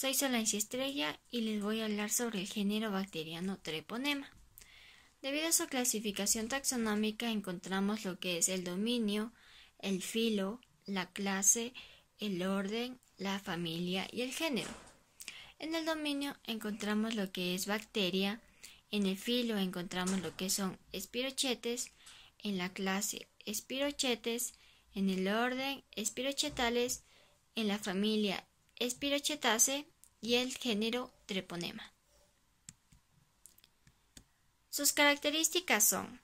Soy Solange Estrella y les voy a hablar sobre el género bacteriano Treponema. Debido a su clasificación taxonómica encontramos lo que es el dominio, el filo, la clase, el orden, la familia y el género. En el dominio encontramos lo que es bacteria, en el filo encontramos lo que son espirochetes, en la clase espirochetes, en el orden espirochetales, en la familia Spirochetaceae y el género Treponema. Sus características son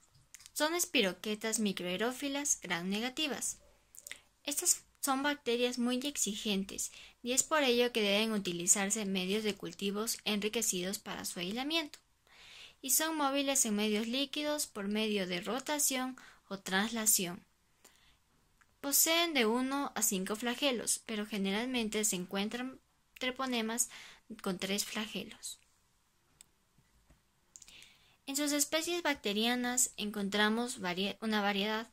son espiroquetas microerófilas gran negativas. Estas son bacterias muy exigentes y es por ello que deben utilizarse medios de cultivos enriquecidos para su aislamiento y son móviles en medios líquidos por medio de rotación o traslación Poseen de 1 a 5 flagelos, pero generalmente se encuentran treponemas con 3 flagelos. En sus especies bacterianas encontramos una variedad,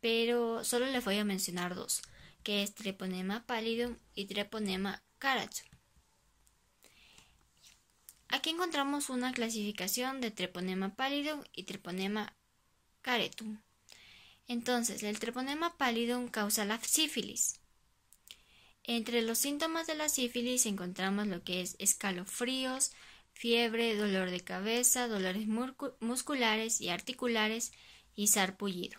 pero solo les voy a mencionar dos, que es Treponema pallidum y Treponema caratum. Aquí encontramos una clasificación de Treponema pallidum y Treponema caretum. Entonces, el treponema pálido causa la sífilis. Entre los síntomas de la sífilis encontramos lo que es escalofríos, fiebre, dolor de cabeza, dolores musculares y articulares y sarpullido.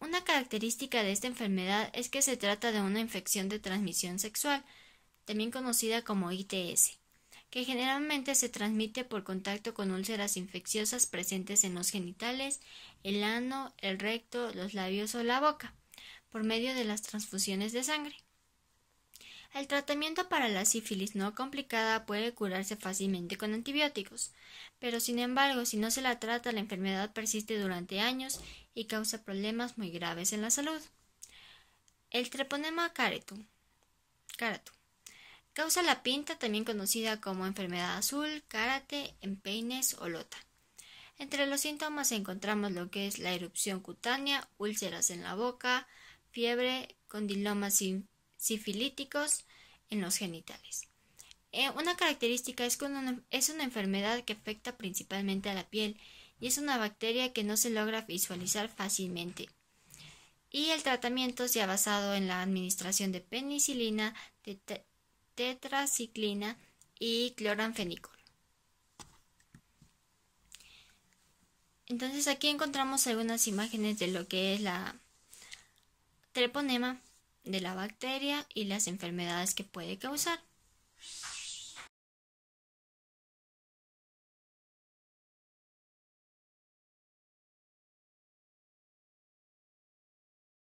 Una característica de esta enfermedad es que se trata de una infección de transmisión sexual, también conocida como ITS que generalmente se transmite por contacto con úlceras infecciosas presentes en los genitales, el ano, el recto, los labios o la boca, por medio de las transfusiones de sangre. El tratamiento para la sífilis no complicada puede curarse fácilmente con antibióticos, pero sin embargo, si no se la trata, la enfermedad persiste durante años y causa problemas muy graves en la salud. El treponema Causa la pinta, también conocida como enfermedad azul, karate, empeines o lota. Entre los síntomas encontramos lo que es la erupción cutánea, úlceras en la boca, fiebre, condilomas sifilíticos en los genitales. Eh, una característica es que es una enfermedad que afecta principalmente a la piel y es una bacteria que no se logra visualizar fácilmente. Y el tratamiento se ha basado en la administración de penicilina, de tetraciclina y cloranfenicol. Entonces aquí encontramos algunas imágenes de lo que es la treponema de la bacteria y las enfermedades que puede causar.